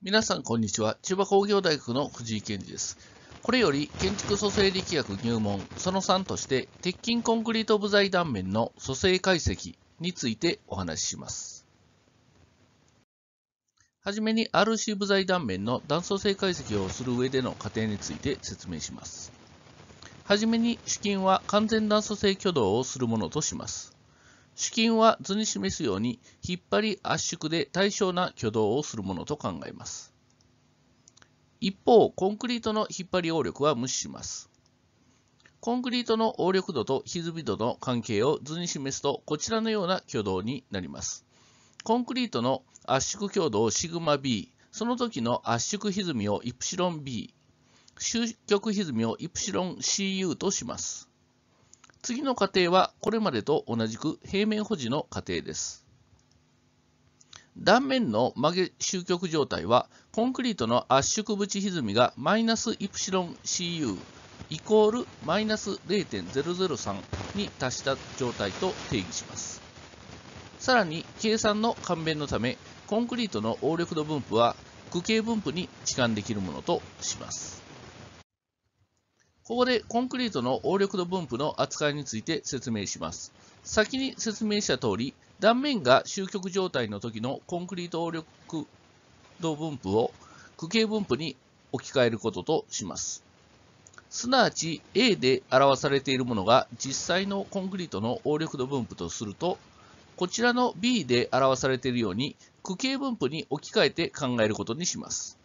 皆さん、こんにちは。千葉工業大学の藤井健二です。これより、建築蘇生力学入門、その3として、鉄筋コンクリート部材断面の蘇生解析についてお話しします。はじめに RC 部材断面の断層性解析をする上での過程について説明します。はじめに主筋は完全断層性挙動をするものとします。主筋は図に示すように引っ張り圧縮で対称な挙動をするものと考えます。一方、コンクリートの引っ張り応力は無視します。コンクリートの応力度と歪み度の関係を図に示すと、こちらのような挙動になります。コンクリートの圧縮強度を σB、その時の圧縮歪みをン b 終局歪みをン c u とします。次の仮定はこれまでと同じく平面保持の仮定です。断面の曲げ終局状態はコンクリートの圧縮縁歪みがマイナスイプシロン CU イコールマイナス0.003に達した状態と定義します。さらに計算の勘弁のためコンクリートの応力度分布は矩形分布に置換できるものとします。ここでコンクリートの応力度分布の扱いについて説明します。先に説明した通り、断面が終局状態の時のコンクリート応力度分布を区形分布に置き換えることとします。すなわち A で表されているものが実際のコンクリートの応力度分布とすると、こちらの B で表されているように区形分布に置き換えて考えることにします。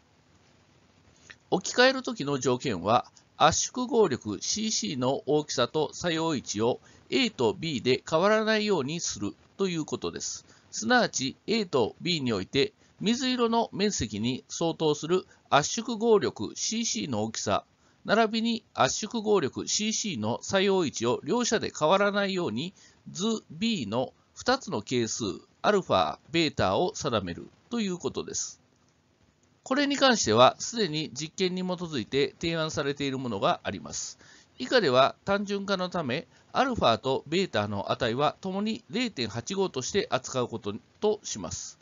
置き換える時の条件は、圧縮合力 CC の大きさと作用位置を A と B で変わらないようにするということです。すなわち A と B において水色の面積に相当する圧縮合力 CC の大きさ、並びに圧縮合力 CC の作用位置を両者で変わらないように図 B の2つの係数 α、β を定めるということです。これに関しては、すでに実験に基づいて提案されているものがあります。以下では単純化のため、アルファとベータの値はともに0.85として扱うこととします。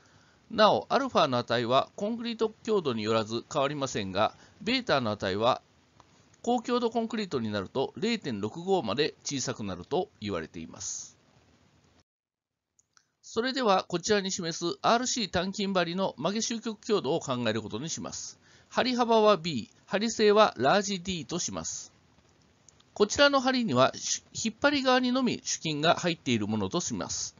なお、アルファの値はコンクリート強度によらず変わりませんが、ベータの値は高強度コンクリートになると0.65まで小さくなると言われています。それではこちらに示す RC 単金針の曲げ終局強度を考えることにします。針幅は B、針性はラージ D とします。こちらの針には引っ張り側にのみ主筋が入っているものとします。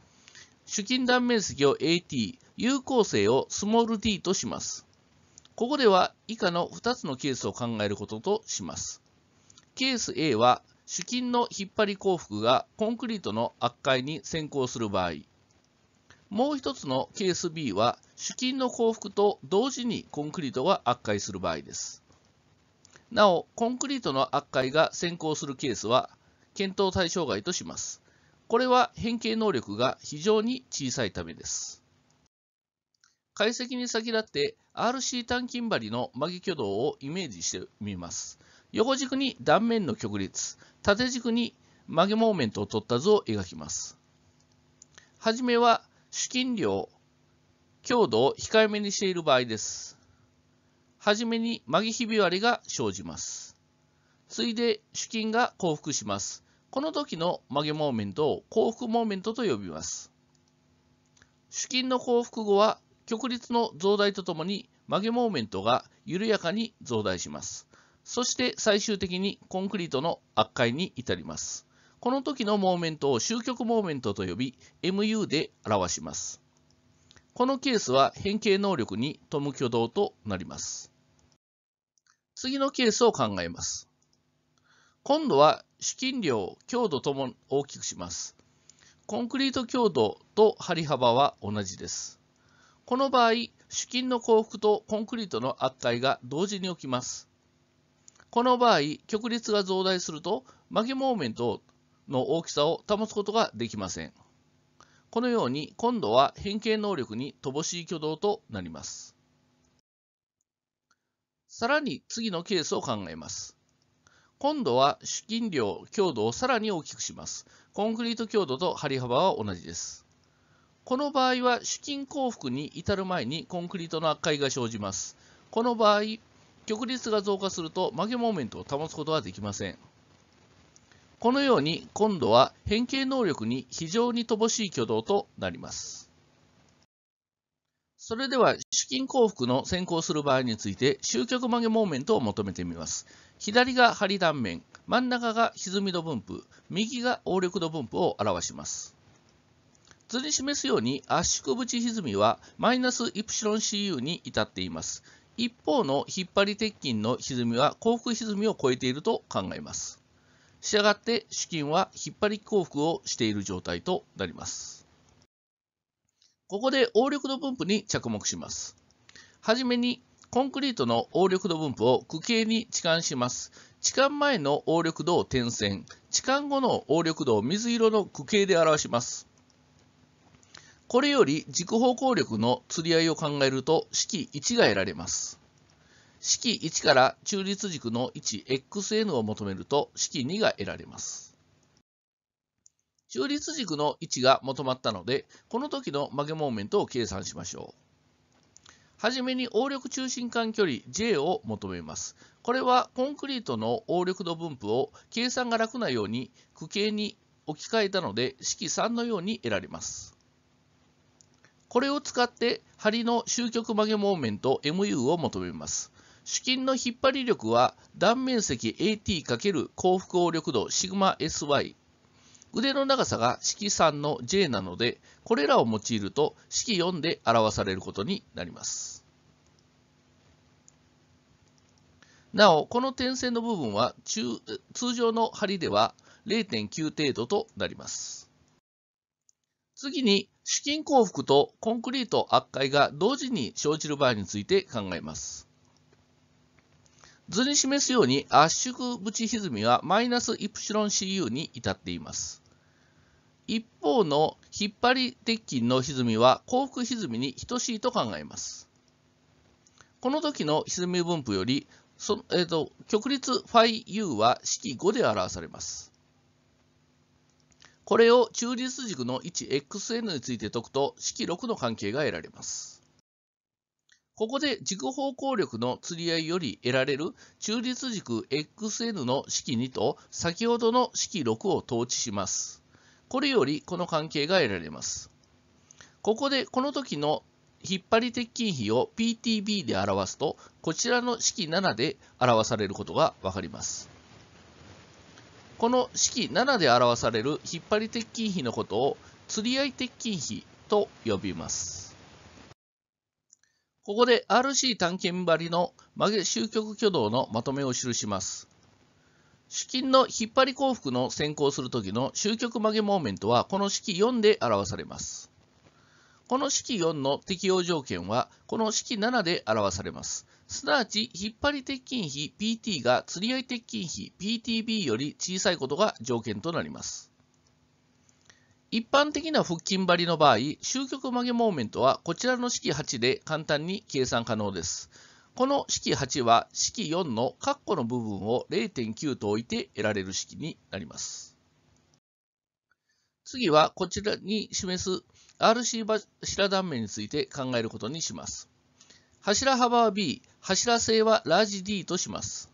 主筋断面積を AT、有効性をスモール d とします。ここでは以下の2つのケースを考えることとします。ケース A は主筋の引っ張り幸福がコンクリートの圧壊に先行する場合、もう一つのケース B は、主筋の降伏と同時にコンクリートが悪壊する場合です。なお、コンクリートの悪壊が先行するケースは、検討対象外とします。これは変形能力が非常に小さいためです。解析に先立って RC 単筋針の曲げ挙動をイメージしてみます。横軸に断面の曲率、縦軸に曲げモーメントを取った図を描きます。はじめは資金量、強度を控えめにしている場合です。はじめに曲げひび割れが生じます。次いで主金が降伏します。この時の曲げモーメントを降伏モーメントと呼びます。主金の降伏後は極率の増大とともに曲げモーメントが緩やかに増大します。そして最終的にコンクリートの圧壊に至ります。この時のモーメントを終局モーメントと呼び、MU で表します。このケースは変形能力に富む挙動となります。次のケースを考えます。今度は資金量、強度とも大きくします。コンクリート強度と張り幅は同じです。この場合、資筋の降伏とコンクリートの圧壊が同時に起きます。この場合、極率が増大すると、曲げモーメントをの大きさを保つことができません。このように今度は変形能力に乏しい挙動となります。さらに次のケースを考えます。今度は主筋量、強度をさらに大きくします。コンクリート強度と張り幅は同じです。この場合は主筋降伏に至る前にコンクリートの圧壊が生じます。この場合、極率が増加すると曲げモーメントを保つことはできません。このように今度は変形能力に非常に乏しい挙動となります。それでは主筋降伏の先行する場合について終局曲げモーメントを求めてみます。左が張断面、真ん中が歪み度分布、右が応力度分布を表します。図に示すように圧縮縁歪みはマイナスイプシロン CU に至っています。一方の引っ張り鉄筋の歪みは幸福歪みを超えていると考えます。したがって資金は引っ張り降伏をしている状態となります。ここで応力度分布に着目します。はじめにコンクリートの応力度分布を区形に置換します。置換前の応力度を点線、置換後の応力度を水色の区形で表します。これより軸方向力の釣り合いを考えると式1が得られます。式1から中立軸の位置 x n を求めると式2が得られます。中立軸の位置が求まったので、この時の曲げモーメントを計算しましょう。はじめに応力中心間距離 J を求めます。これはコンクリートの応力度分布を計算が楽なように区形に置き換えたので式3のように得られます。これを使って針の終局曲げモーメント MU を求めます。主筋の引っ張り力は断面積 AT× 幸福応力度 σSy。腕の長さが式3の J なので、これらを用いると式4で表されることになります。なお、この点線の部分は中通常の針では0.9程度となります。次に、主筋幸福とコンクリート圧壊が同時に生じる場合について考えます。図に示すように圧縮縁歪みはマイナスイプシロン cu に至っています。一方の引っ張り鉄筋の歪みは幸福歪みに等しいと考えます。この時の歪み分布より、そえーと、と極率 φu は式5で表されます。これを中立軸の位置 xn について解くと式6の関係が得られます。ここで軸方向力の釣り合いより得られる中立軸 xn の式2と先ほどの式6を統治します。これよりこの関係が得られます。ここでこの時の引っ張り鉄筋比を PTB で表すと、こちらの式7で表されることがわかります。この式7で表される引っ張り鉄筋比のことを釣り合い鉄筋比と呼びます。ここで RC 探検針の曲げ終局挙動のまとめを記します。主筋の引っ張り幸福の先行する時の終局曲げモーメントはこの式4で表されます。この式4の適用条件はこの式7で表されます。すなわち、引っ張り鉄筋比 PT が釣り合い鉄筋比 PTB より小さいことが条件となります。一般的な腹筋張りの場合、終局曲げモーメントはこちらの式8で簡単に計算可能です。この式8は式4の括弧の部分を0.9と置いて得られる式になります。次はこちらに示す RC 柱断面について考えることにします。柱幅は B、柱性はラージ D とします。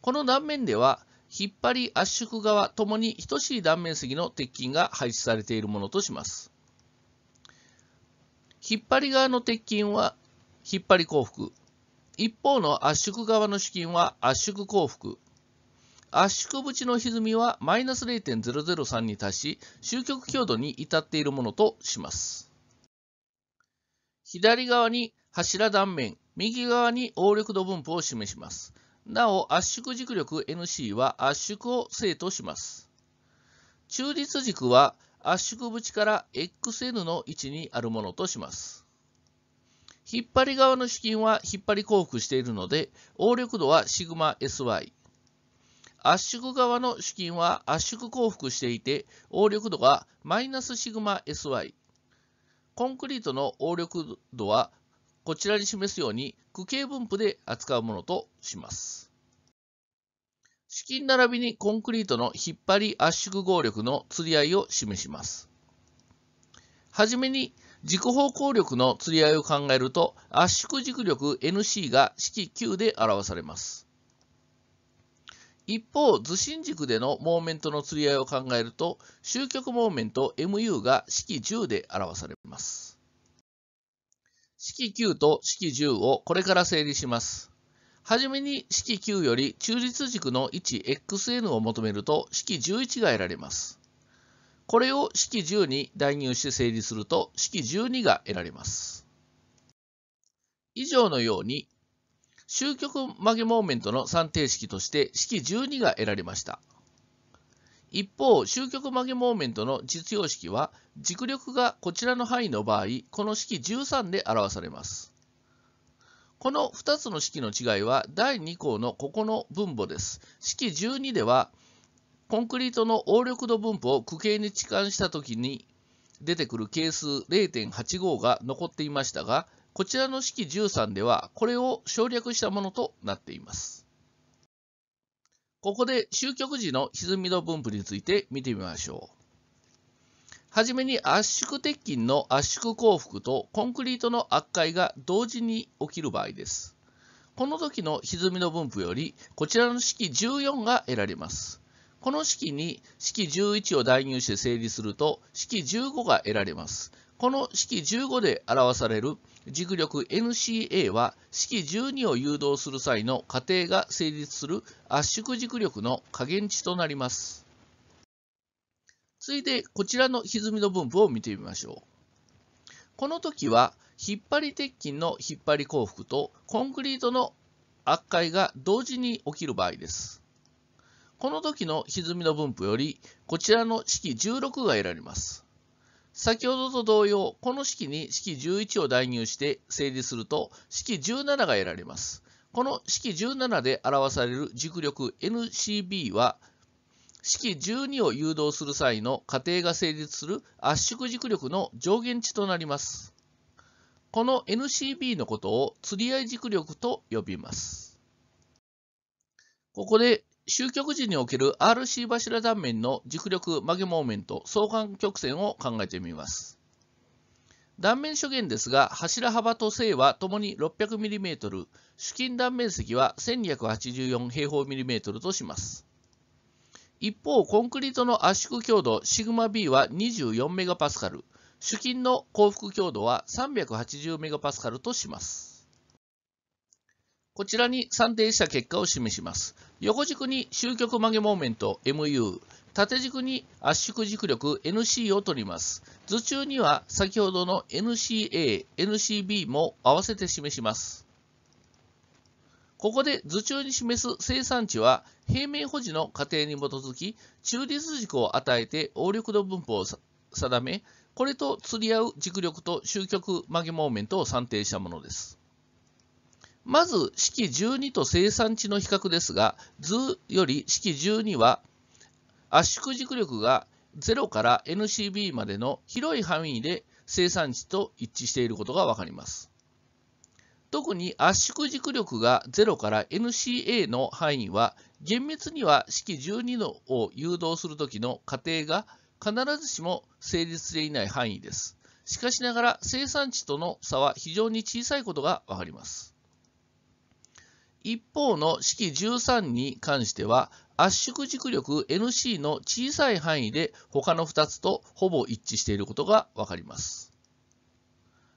この断面では引っ張り圧縮側ともに等しい断面積の鉄筋が配置されているものとします。引っ張り側の鉄筋は引っ張り降伏、一方の圧縮側の主筋は圧縮降伏、圧縮縁の歪みはマイナス0.003に達し、終局強度に至っているものとします。左側に柱断面、右側に応力度分布を示します。なお、圧縮軸力 NC は圧縮を正とします。中立軸は圧縮縁から XN の位置にあるものとします。引っ張り側の資金は引っ張り降伏しているので、応力度は σSy。圧縮側の主筋は圧縮降伏していて、応力度がマイナスシグマ SY。コンクリートの応力度はこちらに示すように区形分布で扱うものとします。資金並びにコンクリートの引っ張り圧縮合力の釣り合いを示します。はじめに軸方向力の釣り合いを考えると圧縮軸力 NC が式 Q で表されます。一方、図心軸でのモーメントの釣り合いを考えると、終局モーメント MU が式10で表されます。式9と式10をこれから整理します。はじめに式9より中立軸の 1xn を求めると式11が得られます。これを式10に代入して整理すると式12が得られます。以上のように、終局曲げモーメントの算定式として式12が得られました。一方、終局曲げモーメントの実用式は、軸力がこちらの範囲の場合、この式13で表されます。この2つの式の違いは、第2項のここの分母です。式12では、コンクリートの応力度分布を区形に置換したときに出てくる係数0.85が残っていましたが、こちらの式13では、これを省略したものとなっています。ここで終局時の歪みの分布について見てみましょう。はじめに圧縮鉄筋の圧縮降伏とコンクリートの圧壊が同時に起きる場合です。この時の歪みの分布より、こちらの式14が得られます。この式に式11を代入して整理すると、式15が得られます。この式15で表される軸力 NCA は式12を誘導する際の過程が成立する圧縮軸力の下限値となります。続いてこちらの歪みの分布を見てみましょう。この時は引っ張り鉄筋の引っ張り降伏とコンクリートの圧壊が同時に起きる場合です。この時の歪みの分布よりこちらの式16が得られます。先ほどと同様、この式に式11を代入して整理すると、式17が得られます。この式17で表される軸力 NCB は、式12を誘導する際の過程が成立する圧縮軸力の上限値となります。この NCB のことを釣り合い軸力と呼びます。ここで終局時における RC 柱断面の軸力曲げモーメント相関曲線を考えてみます。断面所限ですが柱幅と正はともに 600mm 主筋断面積は1284平方 mm とします。一方コンクリートの圧縮強度 σB は 24MPa 主筋の降伏強度は 380MPa とします。こちらに算定した結果を示します。横軸に終局曲げモーメント MU、縦軸に圧縮軸力 NC を取ります。図中には先ほどの NCA、NCB も合わせて示します。ここで図中に示す生産値は平面保持の過程に基づき中立軸を与えて応力度分布を定めこれと釣り合う軸力と終局曲げモーメントを算定したものです。まず式12と生産値の比較ですが、図より式12は圧縮軸力が0から NCB までの広い範囲で生産値と一致していることがわかります。特に圧縮軸力が0から NCA の範囲は厳密には式12のを誘導するときの過程が必ずしも成立していない範囲です。しかしながら生産値との差は非常に小さいことがわかります。一方の式13に関しては、圧縮軸力 NC の小さい範囲で他の2つとほぼ一致していることが分かります。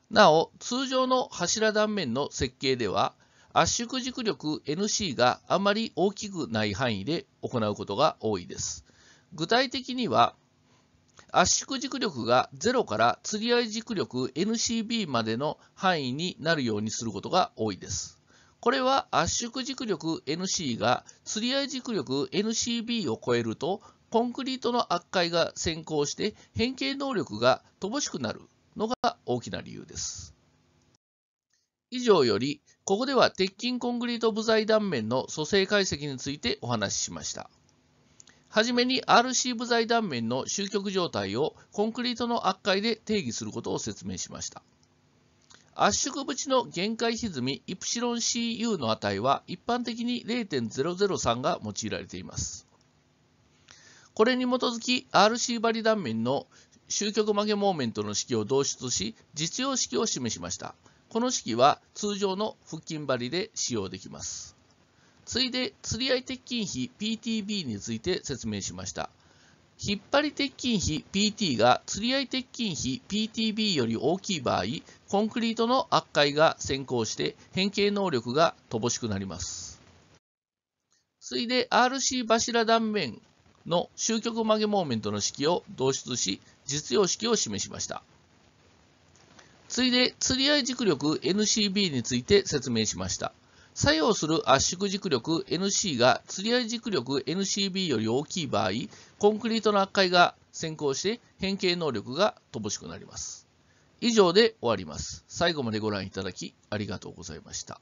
なお、通常の柱断面の設計では、圧縮軸力 NC があまり大きくない範囲で行うことが多いです。具体的には、圧縮軸力が0から釣り合い軸力 NCB までの範囲になるようにすることが多いです。これは圧縮軸力 NC が釣り合い軸力 NCB を超えると、コンクリートの圧壊が先行して変形能力が乏しくなるのが大きな理由です。以上より、ここでは鉄筋コンクリート部材断面の組成解析についてお話ししました。はじめに RC 部材断面の終局状態をコンクリートの圧壊で定義することを説明しました。圧縮縁の限界歪みイプシロン CU の値は一般的に0.003が用いられています。これに基づき RC 針断面の終局曲げモーメントの式を導出し実用式を示しました。この式は通常の腹筋バで使用できます。次いで釣り合い鉄筋比 PTB について説明しました。引っ張り鉄筋比 PT が釣り合い鉄筋比 PTB より大きい場合、コンクリートの圧壊が先行して変形能力が乏しくなります。次いで RC 柱断面の終局曲げモーメントの式を導出し、実用式を示しました。次いで、釣り合い軸力 NCB について説明しました。作用する圧縮軸力 NC が釣り合い軸力 NCB より大きい場合、コンクリートの圧壊が先行して変形能力が乏しくなります。以上で終わります。最後までご覧いただきありがとうございました。